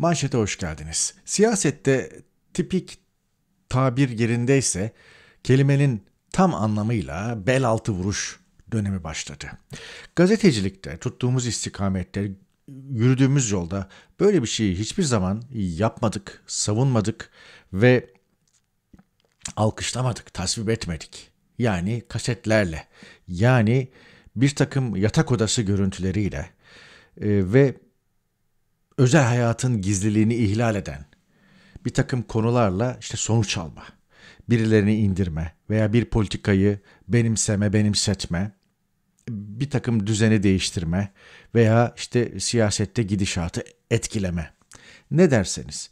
Manşete hoş geldiniz. Siyasette tipik tabir yerindeyse kelimenin tam anlamıyla bel altı vuruş dönemi başladı. Gazetecilikte tuttuğumuz istikamette yürüdüğümüz yolda böyle bir şeyi hiçbir zaman yapmadık, savunmadık ve alkışlamadık, tasvip etmedik. Yani kasetlerle, yani bir takım yatak odası görüntüleriyle e, ve özel hayatın gizliliğini ihlal eden bir takım konularla işte sonuç alma, birilerini indirme veya bir politikayı benimseme, benimsetme, bir takım düzeni değiştirme veya işte siyasette gidişatı etkileme. Ne derseniz.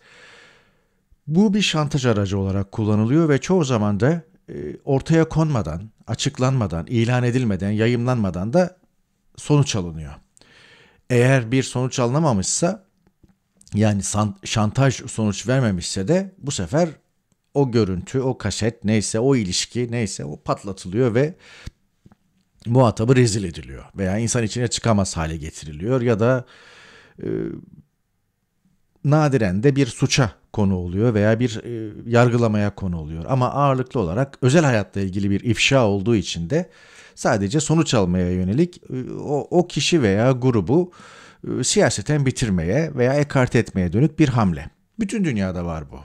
Bu bir şantaj aracı olarak kullanılıyor ve çoğu zaman da e, ortaya konmadan, açıklanmadan, ilan edilmeden, yayımlanmadan da sonuç alınıyor. Eğer bir sonuç alınamamışsa yani şantaj sonuç vermemişse de bu sefer o görüntü, o kaset neyse, o ilişki neyse o patlatılıyor ve muhatabı rezil ediliyor. Veya insan içine çıkamaz hale getiriliyor ya da e, nadiren de bir suça konu oluyor veya bir e, yargılamaya konu oluyor. Ama ağırlıklı olarak özel hayatla ilgili bir ifşa olduğu için de sadece sonuç almaya yönelik e, o, o kişi veya grubu e, e, siyaseten bitirmeye veya ekart etmeye dönük bir hamle. Bütün dünyada var bu.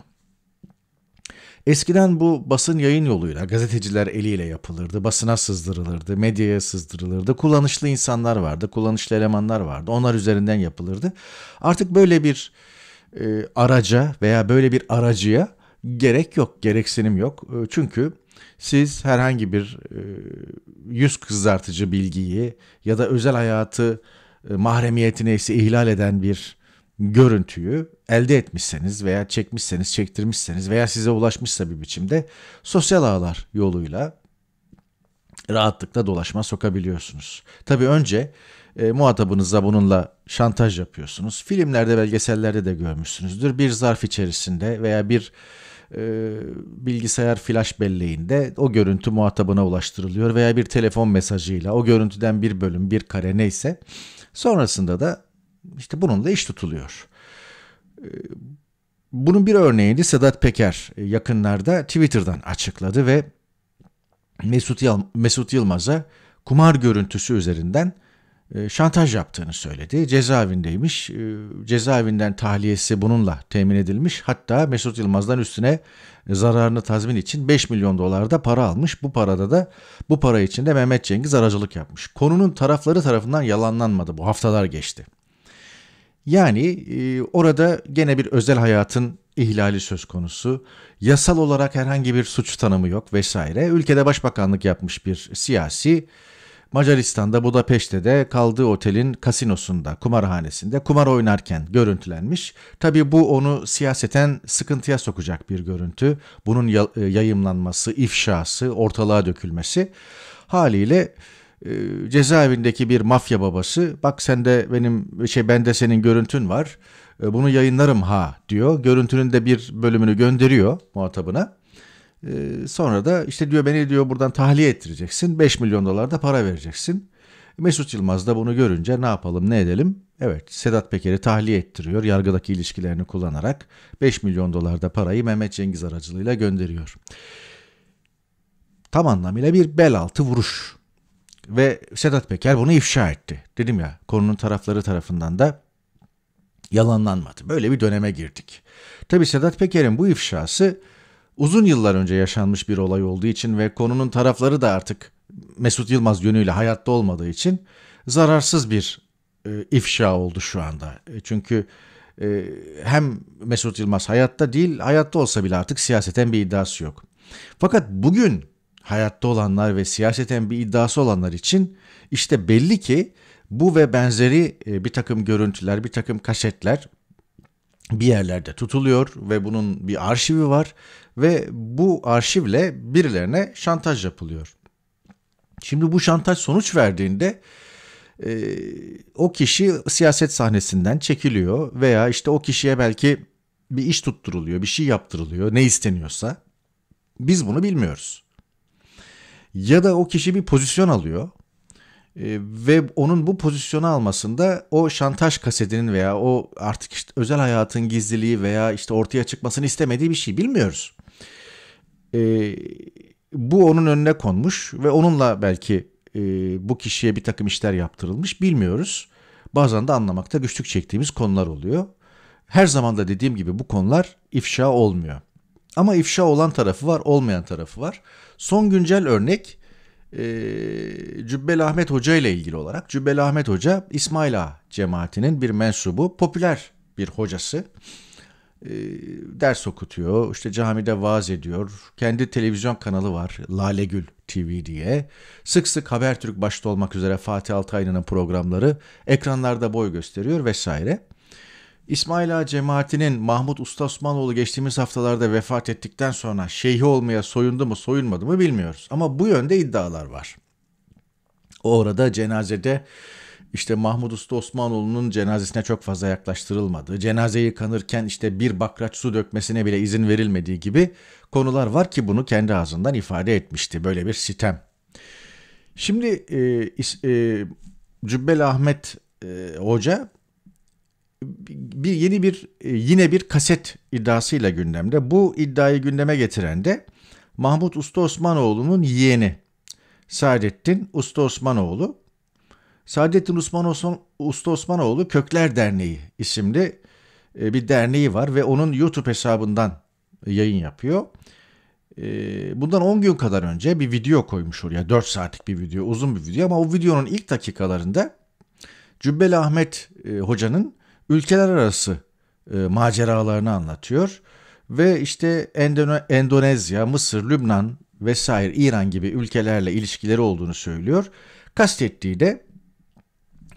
Eskiden bu basın yayın yoluyla gazeteciler eliyle yapılırdı, basına sızdırılırdı, medyaya sızdırılırdı. Kullanışlı insanlar vardı, kullanışlı elemanlar vardı. Onlar üzerinden yapılırdı. Artık böyle bir e, araca veya böyle bir aracıya gerek yok, gereksinim yok. E, çünkü siz herhangi bir e, yüz kızartıcı bilgiyi ya da özel hayatı e, mahremiyetini ise ihlal eden bir görüntüyü elde etmişseniz veya çekmişseniz, çektirmişseniz veya size ulaşmışsa bir biçimde sosyal ağlar yoluyla rahatlıkla dolaşma sokabiliyorsunuz. Tabii önce e, muhatabınıza bununla şantaj yapıyorsunuz. Filmlerde, belgesellerde de görmüşsünüzdür. Bir zarf içerisinde veya bir e, bilgisayar flash belleğinde o görüntü muhatabına ulaştırılıyor veya bir telefon mesajıyla o görüntüden bir bölüm, bir kare neyse Sonrasında da işte bununla iş tutuluyor. Ee, bunun bir örneğini Sedat Peker e, yakınlarda Twitter'dan açıkladı ve Mesut, Yıl Mesut Yılmaz'a kumar görüntüsü üzerinden e, şantaj yaptığını söyledi. Cezaevindeymiş. E, cezaevinden tahliyesi bununla temin edilmiş. Hatta Mesut Yılmaz'dan üstüne zararını tazmin için 5 milyon dolar da para almış. Bu parada da bu para içinde Mehmet Cengiz aracılık yapmış. Konunun tarafları tarafından yalanlanmadı. Bu haftalar geçti. Yani e, orada gene bir özel hayatın ihlali söz konusu. Yasal olarak herhangi bir suç tanımı yok vesaire. Ülkede başbakanlık yapmış bir siyasi Macaristan'da Budapeşte'de de kaldığı otelin kasinosunda, kumarhanesinde kumar oynarken görüntülenmiş. Tabi bu onu siyaseten sıkıntıya sokacak bir görüntü. Bunun e, yayımlanması, ifşası, ortalığa dökülmesi haliyle e, cezaevindeki bir mafya babası bak sen de benim şey bende senin görüntün var. E, bunu yayınlarım ha diyor. Görüntünün de bir bölümünü gönderiyor muhatabına. Ee, sonra da işte diyor beni diyor buradan tahliye ettireceksin. 5 milyon dolar da para vereceksin. Mesut Yılmaz da bunu görünce ne yapalım ne edelim? Evet Sedat Peker'i tahliye ettiriyor yargıdaki ilişkilerini kullanarak 5 milyon dolar da parayı Mehmet Cengiz aracılığıyla gönderiyor. Tam anlamıyla bir bel altı vuruş. Ve Sedat Peker bunu ifşa etti. Dedim ya konunun tarafları tarafından da yalanlanmadı. Böyle bir döneme girdik. Tabi Sedat Peker'in bu ifşası uzun yıllar önce yaşanmış bir olay olduğu için ve konunun tarafları da artık Mesut Yılmaz yönüyle hayatta olmadığı için zararsız bir e, ifşa oldu şu anda. E, çünkü e, hem Mesut Yılmaz hayatta değil, hayatta olsa bile artık siyaseten bir iddiası yok. Fakat bugün hayatta olanlar ve siyaseten bir iddiası olanlar için işte belli ki bu ve benzeri e, bir takım görüntüler, bir takım kaşetler bir yerlerde tutuluyor ve bunun bir arşivi var ve bu arşivle birilerine şantaj yapılıyor. Şimdi bu şantaj sonuç verdiğinde e, o kişi siyaset sahnesinden çekiliyor veya işte o kişiye belki bir iş tutturuluyor, bir şey yaptırılıyor, ne isteniyorsa. Biz bunu bilmiyoruz. Ya da o kişi bir pozisyon alıyor e, ve onun bu pozisyonu almasında o şantaj kasedinin veya o artık işte özel hayatın gizliliği veya işte ortaya çıkmasını istemediği bir şey bilmiyoruz e, bu onun önüne konmuş ve onunla belki e, bu kişiye bir takım işler yaptırılmış bilmiyoruz. Bazen de anlamakta güçlük çektiğimiz konular oluyor. Her zaman da dediğim gibi bu konular ifşa olmuyor. Ama ifşa olan tarafı var, olmayan tarafı var. Son güncel örnek e, Cübbeli Ahmet Hoca ile ilgili olarak. Cübbeli Ahmet Hoca İsmaila Ağa cemaatinin bir mensubu, popüler bir hocası. E, ders okutuyor, işte camide vaaz ediyor. Kendi televizyon kanalı var, Lale Gül TV diye. Sık sık Habertürk başta olmak üzere Fatih Altaylı'nın programları ekranlarda boy gösteriyor vesaire. İsmail Ağa cemaatinin Mahmut Usta Osmanoğlu geçtiğimiz haftalarda vefat ettikten sonra şeyhi olmaya soyundu mu soyunmadı mı bilmiyoruz. Ama bu yönde iddialar var. Orada cenazede işte Mahmud Usta Osmanoğlu'nun cenazesine çok fazla yaklaştırılmadığı, cenazeyi yıkanırken işte bir bakraç su dökmesine bile izin verilmediği gibi konular var ki bunu kendi ağzından ifade etmişti. Böyle bir sitem. Şimdi e, e, Cübbel Ahmet e, Hoca bir yeni bir e, yine bir kaset iddiasıyla gündemde. Bu iddiayı gündeme getiren de Mahmut Usta Osmanoğlu'nun yeğeni Saadettin Usta Osmanoğlu. Saadettin Osman Osman, Usta Osmanoğlu Kökler Derneği isimli e, bir derneği var ve onun YouTube hesabından yayın yapıyor. E, bundan 10 gün kadar önce bir video koymuş oraya. 4 saatlik bir video, uzun bir video ama o videonun ilk dakikalarında Cübbeli Ahmet e, Hoca'nın ülkeler arası maceralarını anlatıyor. Ve işte Endonezya, Mısır, Lübnan vesaire İran gibi ülkelerle ilişkileri olduğunu söylüyor. Kastettiği de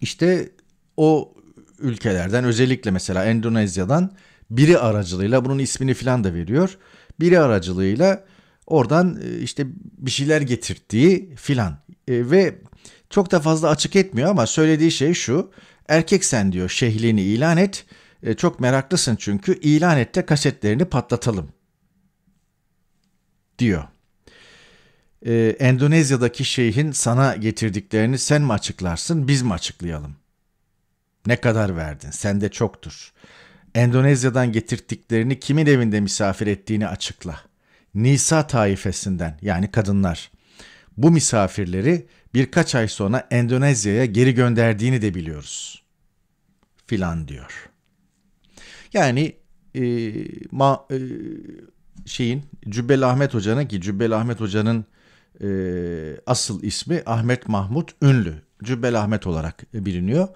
işte o ülkelerden özellikle mesela Endonezya'dan biri aracılığıyla bunun ismini filan da veriyor. Biri aracılığıyla oradan e, işte bir şeyler getirttiği filan e, ve çok da fazla açık etmiyor ama söylediği şey şu. Erkek sen diyor şehlini ilan et. E, çok meraklısın çünkü ilan et de kasetlerini patlatalım diyor e, Endonezya'daki şeyhin sana getirdiklerini sen mi açıklarsın biz mi açıklayalım? Ne kadar verdin? Sende çoktur. Endonezya'dan getirdiklerini kimin evinde misafir ettiğini açıkla. Nisa taifesinden yani kadınlar. Bu misafirleri birkaç ay sonra Endonezya'ya geri gönderdiğini de biliyoruz. Filan diyor. Yani e, ma, e, şeyin Cübbeli Ahmet Hoca'nın ki Cübbeli Ahmet Hoca'nın e, asıl ismi Ahmet Mahmut Ünlü. Cübbel Ahmet olarak biliniyor.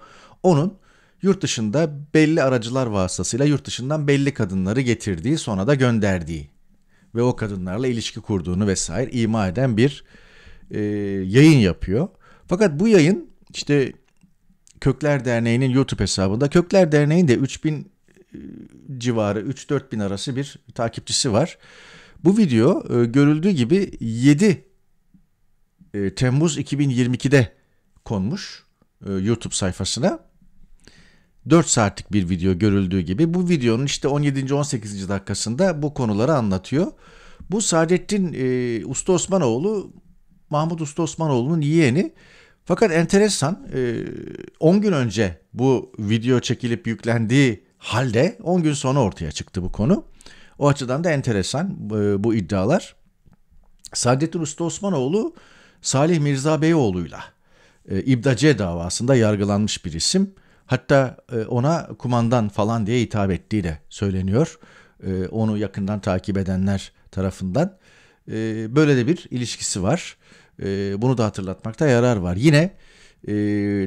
Onun yurt dışında belli aracılar vasıtasıyla yurt dışından belli kadınları getirdiği sonra da gönderdiği ve o kadınlarla ilişki kurduğunu vesaire ima eden bir e, yayın yapıyor. Fakat bu yayın işte Kökler Derneği'nin YouTube hesabında Kökler Derneği'nin de 3000 e, civarı 3-4 bin arası bir takipçisi var. Bu video e, görüldüğü gibi 7 e, Temmuz 2022'de konmuş e, YouTube sayfasına. 4 saatlik bir video görüldüğü gibi bu videonun işte 17. 18. dakikasında bu konuları anlatıyor. Bu Saadettin e, Usta Osmanoğlu, Mahmut Usta Osmanoğlu'nun yeğeni. Fakat enteresan 10 e, gün önce bu video çekilip yüklendiği halde 10 gün sonra ortaya çıktı bu konu. O açıdan da enteresan e, bu iddialar. Saadettin Usta Osmanoğlu Salih Mirza Beyoğlu'yla e, İbdace davasında yargılanmış bir isim. Hatta e, ona kumandan falan diye hitap ettiği de söyleniyor. E, onu yakından takip edenler tarafından. E, böyle de bir ilişkisi var. E, bunu da hatırlatmakta yarar var. Yine e,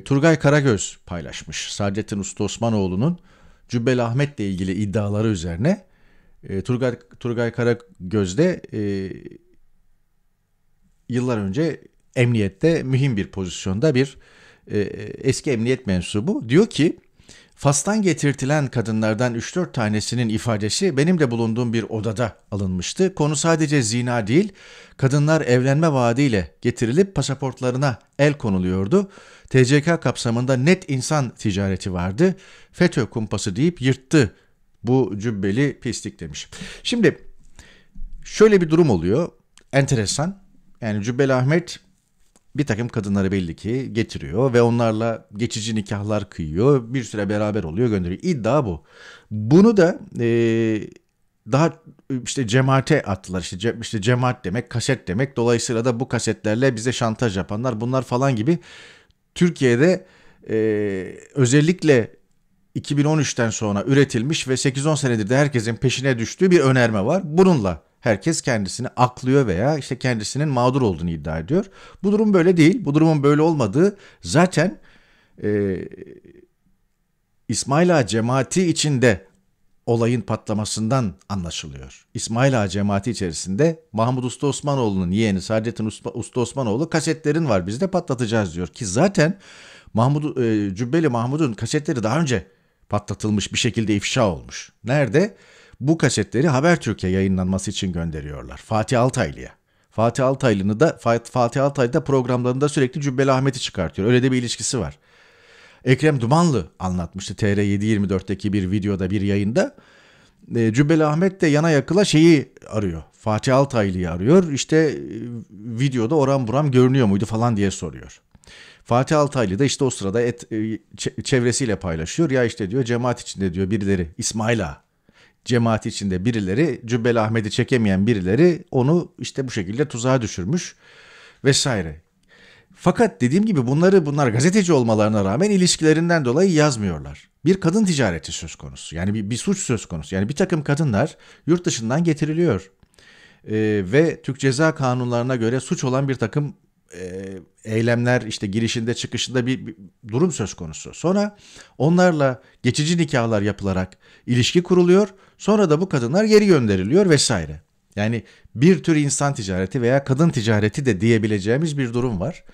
Turgay Karagöz paylaşmış Saadettin Usta Osmanoğlu'nun Cübbeli Ahmet'le ilgili iddiaları üzerine. E, Turgay, Turgay de. e, yıllar önce emniyette mühim bir pozisyonda bir e, eski emniyet mensubu diyor ki Fas'tan getirtilen kadınlardan 3-4 tanesinin ifadesi benim de bulunduğum bir odada alınmıştı. Konu sadece zina değil, kadınlar evlenme vaadiyle getirilip pasaportlarına el konuluyordu. TCK kapsamında net insan ticareti vardı. FETÖ kumpası deyip yırttı bu cübbeli pislik demiş. Şimdi şöyle bir durum oluyor, enteresan. Yani Cübbeli Ahmet bir takım kadınları belli ki getiriyor ve onlarla geçici nikahlar kıyıyor. Bir süre beraber oluyor gönderiyor. İddia bu. Bunu da e, daha işte cemaate attılar. İşte, ce, işte cemaat demek, kaset demek. Dolayısıyla da bu kasetlerle bize şantaj yapanlar bunlar falan gibi. Türkiye'de e, özellikle 2013'ten sonra üretilmiş ve 8-10 senedir de herkesin peşine düştüğü bir önerme var. Bununla Herkes kendisini aklıyor veya işte kendisinin mağdur olduğunu iddia ediyor. Bu durum böyle değil. Bu durumun böyle olmadığı zaten e, İsmail Ağa cemaati içinde olayın patlamasından anlaşılıyor. İsmail Ağa cemaati içerisinde Mahmut Usta Osmanoğlu'nun yeğeni Saadettin Usta Osmanoğlu kasetlerin var biz de patlatacağız diyor ki zaten Mahmud, e, Cübbeli Mahmud'un kasetleri daha önce patlatılmış bir şekilde ifşa olmuş. Nerede? bu kasetleri Habertürk'e yayınlanması için gönderiyorlar. Fatih Altaylı'ya. Fatih Altaylı'nı da Fatih Altaylı da programlarında sürekli Cübbeli Ahmet'i çıkartıyor. Öyle de bir ilişkisi var. Ekrem Dumanlı anlatmıştı TR 724'teki bir videoda bir yayında. E, Cübbeli Ahmet de yana yakıla şeyi arıyor. Fatih Altaylı'yı arıyor. İşte e, videoda oran buram görünüyor muydu falan diye soruyor. Fatih Altaylı da işte o sırada et, e, çevresiyle paylaşıyor. Ya işte diyor cemaat içinde diyor birileri İsmail Ağa cemaat içinde birileri Cübbeli Ahmet'i çekemeyen birileri onu işte bu şekilde tuzağa düşürmüş vesaire. Fakat dediğim gibi bunları bunlar gazeteci olmalarına rağmen ilişkilerinden dolayı yazmıyorlar. Bir kadın ticareti söz konusu. Yani bir, bir suç söz konusu. Yani bir takım kadınlar yurt dışından getiriliyor. Ee, ve Türk Ceza Kanunlarına göre suç olan bir takım e, eylemler işte girişinde çıkışında bir, bir durum söz konusu. Sonra onlarla geçici nikahlar yapılarak ilişki kuruluyor Sonra da bu kadınlar geri gönderiliyor vesaire. Yani bir tür insan ticareti veya kadın ticareti de diyebileceğimiz bir durum var.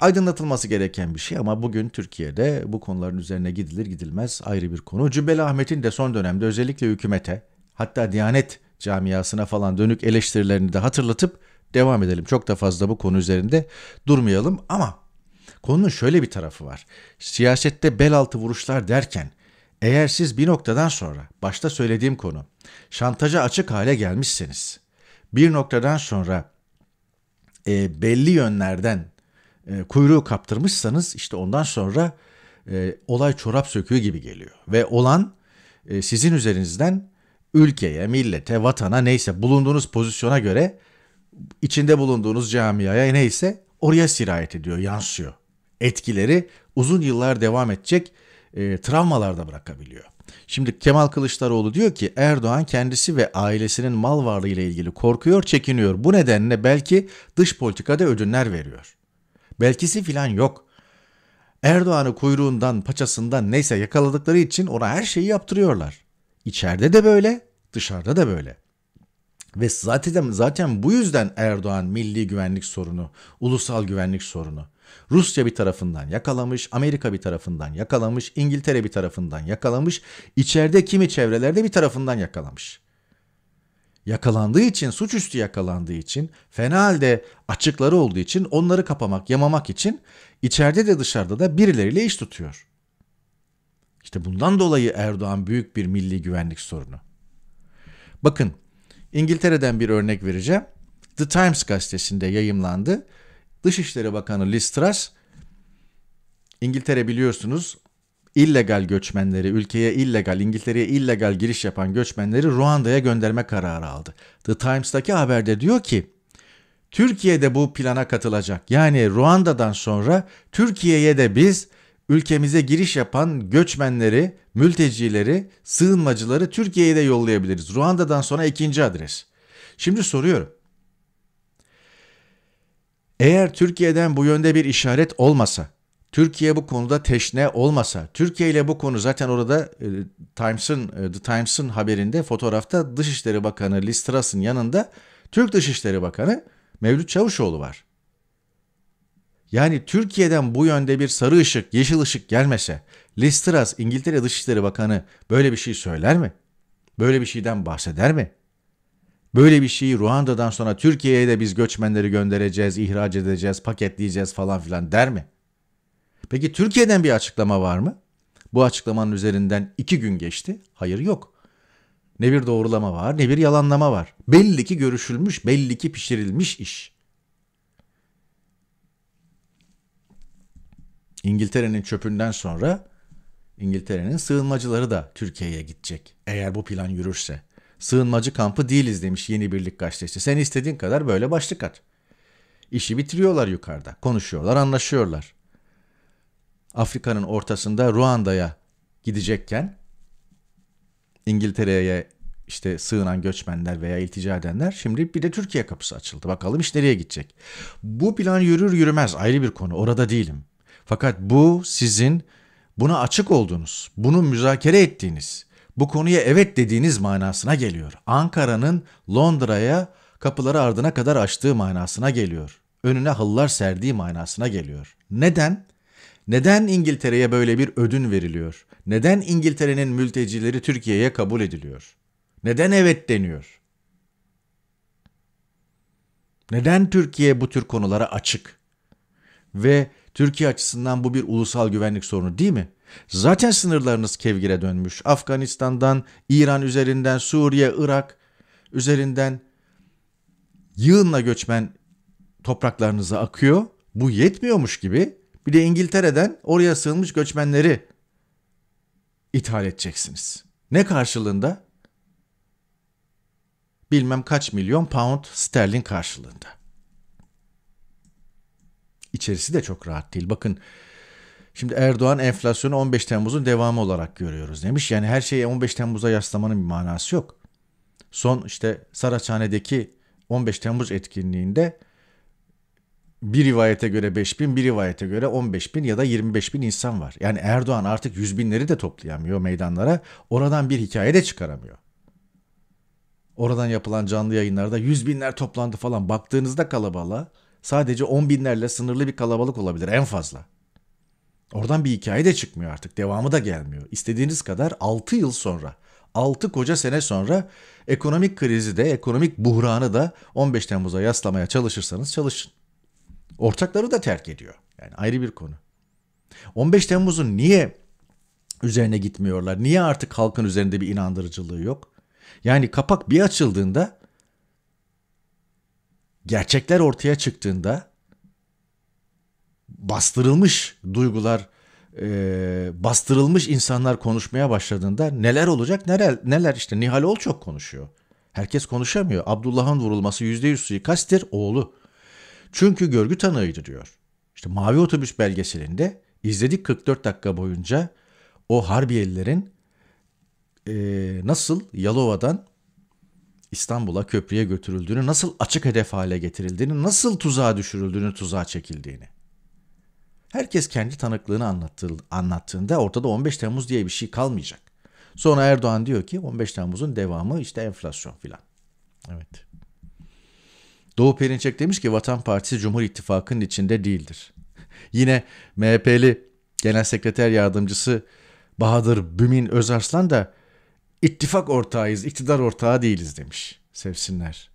Aydınlatılması gereken bir şey ama bugün Türkiye'de bu konuların üzerine gidilir gidilmez ayrı bir konu. Cübbeli Ahmet'in de son dönemde özellikle hükümete hatta Diyanet camiasına falan dönük eleştirilerini de hatırlatıp devam edelim. Çok da fazla bu konu üzerinde durmayalım ama konunun şöyle bir tarafı var. Siyasette bel altı vuruşlar derken eğer siz bir noktadan sonra, başta söylediğim konu, şantaja açık hale gelmişseniz, bir noktadan sonra e, belli yönlerden e, kuyruğu kaptırmışsanız işte ondan sonra e, olay çorap söküğü gibi geliyor. Ve olan e, sizin üzerinizden ülkeye, millete, vatana neyse bulunduğunuz pozisyona göre içinde bulunduğunuz camiaya neyse oraya sirayet ediyor, yansıyor. Etkileri uzun yıllar devam edecek e, da bırakabiliyor. Şimdi Kemal Kılıçdaroğlu diyor ki Erdoğan kendisi ve ailesinin mal varlığı ile ilgili korkuyor, çekiniyor. Bu nedenle belki dış politikada ödünler veriyor. Belkisi filan yok. Erdoğan'ı kuyruğundan, paçasından neyse yakaladıkları için ona her şeyi yaptırıyorlar. İçeride de böyle, dışarıda da böyle. Ve zaten zaten bu yüzden Erdoğan milli güvenlik sorunu, ulusal güvenlik sorunu Rusya bir tarafından yakalamış, Amerika bir tarafından yakalamış, İngiltere bir tarafından yakalamış, içeride kimi çevrelerde bir tarafından yakalamış. Yakalandığı için, suçüstü yakalandığı için, fena halde açıkları olduğu için onları kapamak, yamamak için içeride de dışarıda da birileriyle iş tutuyor. İşte bundan dolayı Erdoğan büyük bir milli güvenlik sorunu. Bakın İngiltere'den bir örnek vereceğim. The Times gazetesinde yayımlandı. Dışişleri Bakanı Liz Truss İngiltere biliyorsunuz illegal göçmenleri, ülkeye illegal, İngiltere'ye illegal giriş yapan göçmenleri Ruanda'ya gönderme kararı aldı. The Times'taki haberde diyor ki Türkiye de bu plana katılacak. Yani Ruanda'dan sonra Türkiye'ye de biz ülkemize giriş yapan göçmenleri, mültecileri, sığınmacıları Türkiye'ye de yollayabiliriz. Ruanda'dan sonra ikinci adres. Şimdi soruyorum. Eğer Türkiye'den bu yönde bir işaret olmasa, Türkiye bu konuda teşne olmasa, Türkiye ile bu konu zaten orada e, Times'ın e, The Times'ın haberinde fotoğrafta Dışişleri Bakanı Listras'ın yanında Türk Dışişleri Bakanı Mevlüt Çavuşoğlu var. Yani Türkiye'den bu yönde bir sarı ışık, yeşil ışık gelmese Liz Truss İngiltere Dışişleri Bakanı böyle bir şey söyler mi? Böyle bir şeyden bahseder mi? Böyle bir şeyi Ruanda'dan sonra Türkiye'ye de biz göçmenleri göndereceğiz, ihraç edeceğiz, paketleyeceğiz falan filan der mi? Peki Türkiye'den bir açıklama var mı? Bu açıklamanın üzerinden iki gün geçti. Hayır yok. Ne bir doğrulama var ne bir yalanlama var. Belli ki görüşülmüş, belli ki pişirilmiş iş. İngiltere'nin çöpünden sonra İngiltere'nin sığınmacıları da Türkiye'ye gidecek eğer bu plan yürürse. Sığınmacı kampı değiliz demiş Yeni Birlik Gazetesi. Sen istediğin kadar böyle başlık at. İşi bitiriyorlar yukarıda. Konuşuyorlar, anlaşıyorlar. Afrika'nın ortasında Ruanda'ya gidecekken İngiltere'ye işte sığınan göçmenler veya iltica edenler şimdi bir de Türkiye kapısı açıldı. Bakalım iş nereye gidecek? Bu plan yürür yürümez ayrı bir konu. Orada değilim. Fakat bu sizin buna açık olduğunuz, bunu müzakere ettiğiniz, bu konuya evet dediğiniz manasına geliyor. Ankara'nın Londra'ya kapıları ardına kadar açtığı manasına geliyor. Önüne hıllar serdiği manasına geliyor. Neden? Neden İngiltere'ye böyle bir ödün veriliyor? Neden İngiltere'nin mültecileri Türkiye'ye kabul ediliyor? Neden evet deniyor? Neden Türkiye bu tür konulara açık? Ve Türkiye açısından bu bir ulusal güvenlik sorunu değil mi? Zaten sınırlarınız kevgire dönmüş. Afganistan'dan, İran üzerinden, Suriye, Irak üzerinden yığınla göçmen topraklarınıza akıyor. Bu yetmiyormuş gibi bir de İngiltere'den oraya sığınmış göçmenleri ithal edeceksiniz. Ne karşılığında? Bilmem kaç milyon pound sterlin karşılığında. İçerisi de çok rahat değil. Bakın Şimdi Erdoğan enflasyonu 15 Temmuz'un devamı olarak görüyoruz demiş. Yani her şeyi 15 Temmuz'a yaslamanın bir manası yok. Son işte Saraçhane'deki 15 Temmuz etkinliğinde bir rivayete göre 5 bin, bir rivayete göre 15 bin ya da 25 bin insan var. Yani Erdoğan artık yüz binleri de toplayamıyor meydanlara. Oradan bir hikaye de çıkaramıyor. Oradan yapılan canlı yayınlarda yüz binler toplandı falan. Baktığınızda kalabalığa sadece on binlerle sınırlı bir kalabalık olabilir en fazla. Oradan bir hikaye de çıkmıyor artık. Devamı da gelmiyor. İstediğiniz kadar 6 yıl sonra, 6 koca sene sonra ekonomik krizi de, ekonomik buhranı da 15 Temmuz'a yaslamaya çalışırsanız çalışın. Ortakları da terk ediyor. Yani ayrı bir konu. 15 Temmuz'un niye üzerine gitmiyorlar? Niye artık halkın üzerinde bir inandırıcılığı yok? Yani kapak bir açıldığında gerçekler ortaya çıktığında bastırılmış duygular, e, bastırılmış insanlar konuşmaya başladığında neler olacak neler, neler işte Nihal Ol çok konuşuyor. Herkes konuşamıyor. Abdullah'ın vurulması yüzde yüz suikasttir oğlu. Çünkü görgü tanığıydı diyor. İşte Mavi Otobüs belgeselinde izledik 44 dakika boyunca o Harbiyelilerin e, nasıl Yalova'dan İstanbul'a köprüye götürüldüğünü, nasıl açık hedef hale getirildiğini, nasıl tuzağa düşürüldüğünü, tuzağa çekildiğini. Herkes kendi tanıklığını anlattığında ortada 15 Temmuz diye bir şey kalmayacak. Sonra Erdoğan diyor ki 15 Temmuz'un devamı işte enflasyon filan. Evet. Doğu Perinçek demiş ki Vatan Partisi Cumhur İttifakı'nın içinde değildir. Yine MHP'li Genel Sekreter Yardımcısı Bahadır Bümin Özarslan da ittifak ortağıyız, iktidar ortağı değiliz demiş. Sevsinler.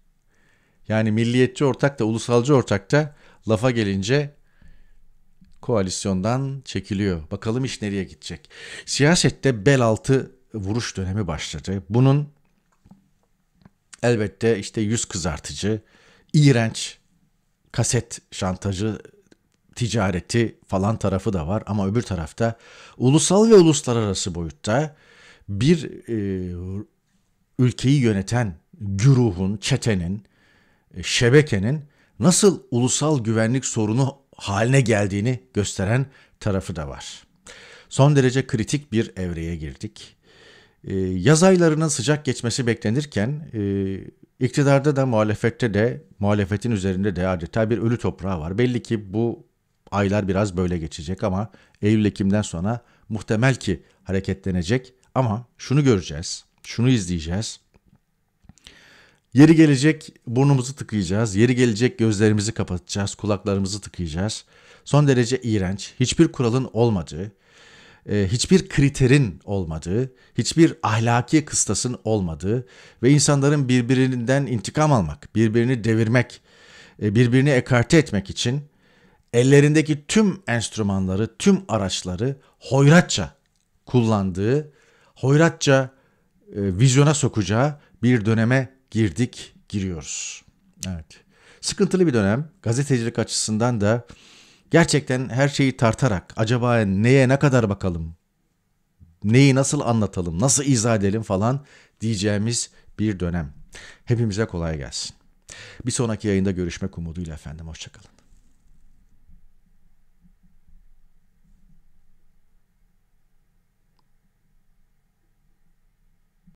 Yani milliyetçi ortak da ulusalcı ortak da lafa gelince koalisyondan çekiliyor. Bakalım iş nereye gidecek. Siyasette bel altı vuruş dönemi başladı. Bunun elbette işte yüz kızartıcı, iğrenç kaset şantajı ticareti falan tarafı da var ama öbür tarafta ulusal ve uluslararası boyutta bir e, ülkeyi yöneten güruhun, çetenin, e, şebekenin nasıl ulusal güvenlik sorunu haline geldiğini gösteren tarafı da var. Son derece kritik bir evreye girdik. Ee, yaz aylarının sıcak geçmesi beklenirken e, iktidarda da muhalefette de muhalefetin üzerinde de adeta bir ölü toprağı var. Belli ki bu aylar biraz böyle geçecek ama Eylül-Ekim'den sonra muhtemel ki hareketlenecek. Ama şunu göreceğiz, şunu izleyeceğiz. Yeri gelecek burnumuzu tıkayacağız, yeri gelecek gözlerimizi kapatacağız, kulaklarımızı tıkayacağız. Son derece iğrenç, hiçbir kuralın olmadığı, e, hiçbir kriterin olmadığı, hiçbir ahlaki kıstasın olmadığı ve insanların birbirinden intikam almak, birbirini devirmek, e, birbirini ekarte etmek için ellerindeki tüm enstrümanları, tüm araçları hoyratça kullandığı, hoyratça e, vizyona sokacağı bir döneme girdik, giriyoruz. Evet. Sıkıntılı bir dönem. Gazetecilik açısından da gerçekten her şeyi tartarak acaba neye ne kadar bakalım? Neyi nasıl anlatalım? Nasıl izah edelim falan diyeceğimiz bir dönem. Hepimize kolay gelsin. Bir sonraki yayında görüşmek umuduyla efendim. Hoşçakalın.